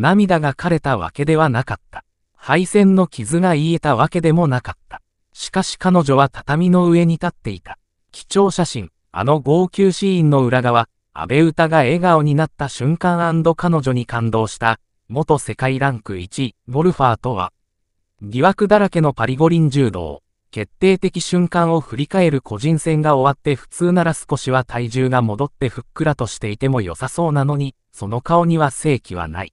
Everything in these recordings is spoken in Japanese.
涙が枯れたわけではなかった。敗戦の傷が癒えたわけでもなかった。しかし彼女は畳の上に立っていた。貴重写真、あの号泣シーンの裏側、安倍歌が笑顔になった瞬間彼女に感動した、元世界ランク1位、ゴルファーとは、疑惑だらけのパリ五輪柔道、決定的瞬間を振り返る個人戦が終わって普通なら少しは体重が戻ってふっくらとしていても良さそうなのに、その顔には正気はない。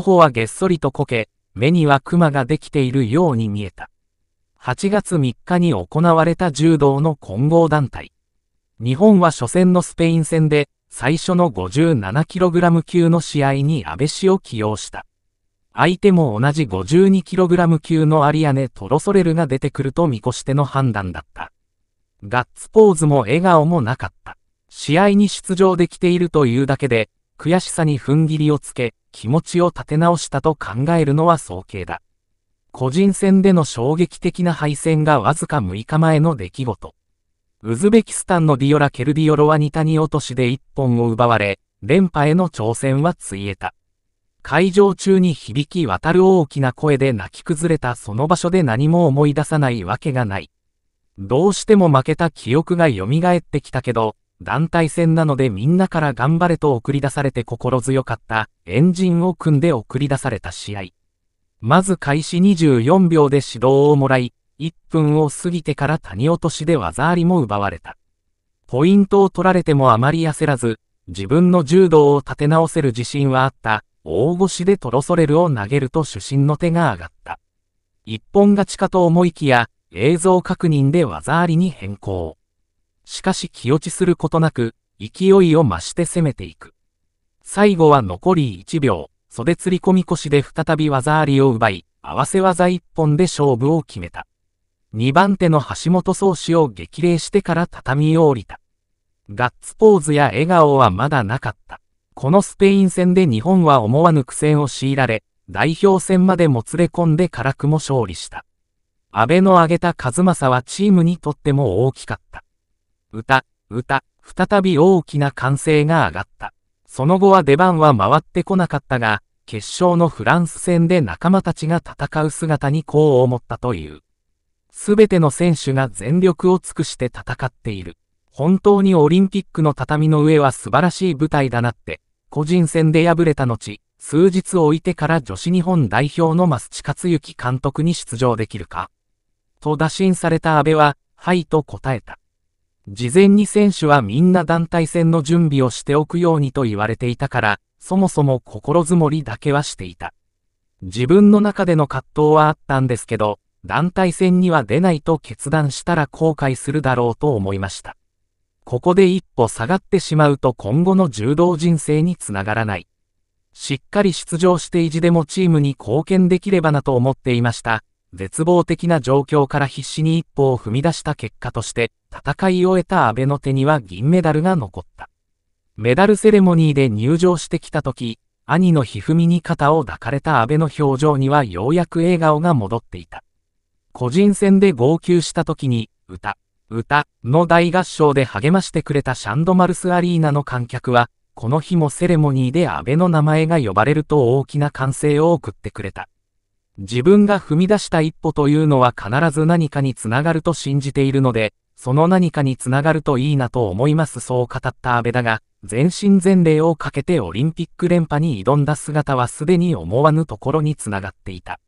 頬はげっそりとこけ、目にはクマができているように見えた。8月3日に行われた柔道の混合団体。日本は初戦のスペイン戦で、最初の 57kg 級の試合に安倍氏を起用した。相手も同じ 52kg 級のアリアネ・トロソレルが出てくると見越しての判断だった。ガッツポーズも笑顔もなかった。試合に出場できているというだけで、悔しさに踏ん切りをつけ、気持ちを立て直したと考えるのは早計だ。個人戦での衝撃的な敗戦がわずか6日前の出来事。ウズベキスタンのディオラ・ケルディオロは2谷落としで1本を奪われ、連覇への挑戦はついえた。会場中に響き渡る大きな声で泣き崩れたその場所で何も思い出さないわけがない。どうしても負けた記憶が蘇ってきたけど、団体戦なのでみんなから頑張れと送り出されて心強かった、エンジンを組んで送り出された試合。まず開始24秒で指導をもらい、1分を過ぎてから谷落としで技ありも奪われた。ポイントを取られてもあまり焦らず、自分の柔道を立て直せる自信はあった、大腰でトロソレルを投げると主審の手が上がった。一本勝ちかと思いきや、映像確認で技ありに変更。しかし気落ちすることなく、勢いを増して攻めていく。最後は残り1秒、袖釣り込み腰で再び技ありを奪い、合わせ技一本で勝負を決めた。2番手の橋本宗志を激励してから畳を降りた。ガッツポーズや笑顔はまだなかった。このスペイン戦で日本は思わぬ苦戦を強いられ、代表戦までもつれ込んで辛くも勝利した。安倍の挙げた和正はチームにとっても大きかった。歌、歌、再び大きな歓声が上がった。その後は出番は回ってこなかったが、決勝のフランス戦で仲間たちが戦う姿にこう思ったという。すべての選手が全力を尽くして戦っている。本当にオリンピックの畳の上は素晴らしい舞台だなって、個人戦で敗れた後、数日置いてから女子日本代表の増地克幸監督に出場できるか。と打診された安倍は、はいと答えた。事前に選手はみんな団体戦の準備をしておくようにと言われていたから、そもそも心づもりだけはしていた。自分の中での葛藤はあったんですけど、団体戦には出ないと決断したら後悔するだろうと思いました。ここで一歩下がってしまうと今後の柔道人生につながらない。しっかり出場して意地でもチームに貢献できればなと思っていました。絶望的な状況から必死に一歩を踏み出した結果として、戦い終えた安倍の手には銀メダルが残った。メダルセレモニーで入場してきた時、兄の一二三に肩を抱かれた安倍の表情にはようやく笑顔が戻っていた。個人戦で号泣した時に、歌、歌の大合唱で励ましてくれたシャンドマルスアリーナの観客は、この日もセレモニーで安倍の名前が呼ばれると大きな歓声を送ってくれた。自分が踏み出した一歩というのは必ず何かにつながると信じているので、その何かにつながるといいなと思いますそう語った安倍だが、全身全霊をかけてオリンピック連覇に挑んだ姿はすでに思わぬところにつながっていた。